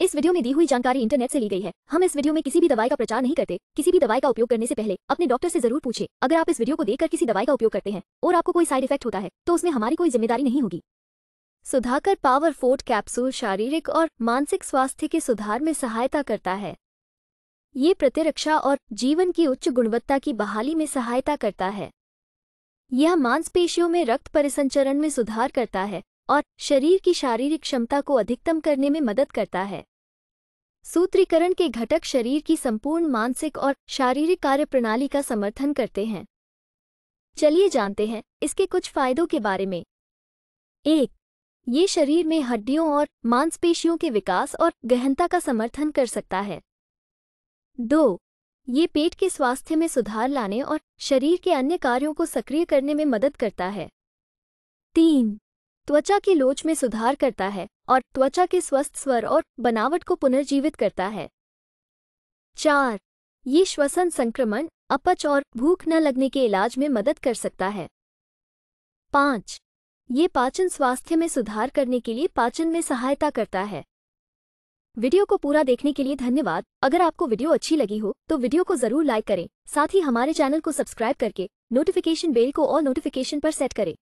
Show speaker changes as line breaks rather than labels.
इस वीडियो में दी हुई जानकारी इंटरनेट से ली गई है हम इस वीडियो में किसी भी दवाई का प्रचार नहीं करते किसी भी दवाई का उपयोग करने से पहले अपने डॉक्टर से जरूर पूछे अगर आप इस वीडियो को देखकर किसी दवाई का उपयोग करते हैं और आपको कोई साइड इफेक्ट होता है तो उसमें हमारी कोई जिम्मेदारी नहीं होगी सुधाकर पावर फोर्ट कैप्सूल शारीरिक और मानसिक स्वास्थ्य के सुधार में सहायता करता है ये प्रतिरक्षा और जीवन की उच्च गुणवत्ता की बहाली में सहायता करता है यह मांसपेशियों में रक्त परिसंचरण में सुधार करता है और शरीर की शारीरिक क्षमता को अधिकतम करने में मदद करता है सूत्रीकरण के घटक शरीर की संपूर्ण मानसिक और शारीरिक कार्यप्रणाली का समर्थन करते हैं चलिए जानते हैं इसके कुछ फायदों के बारे में एक ये शरीर में हड्डियों और मांसपेशियों के विकास और गहनता का समर्थन कर सकता है दो ये पेट के स्वास्थ्य में सुधार लाने और शरीर के अन्य कार्यों को सक्रिय करने में मदद करता है तीन त्वचा की लोच में सुधार करता है और त्वचा के स्वस्थ स्वर और बनावट को पुनर्जीवित करता है चार ये श्वसन संक्रमण अपच और भूख न लगने के इलाज में मदद कर सकता है पाँच ये पाचन स्वास्थ्य में सुधार करने के लिए पाचन में सहायता करता है वीडियो को पूरा देखने के लिए धन्यवाद अगर आपको वीडियो अच्छी लगी हो तो वीडियो को जरूर लाइक करें साथ ही हमारे चैनल को सब्सक्राइब करके नोटिफिकेशन बेल को और नोटिफिकेशन पर सेट करें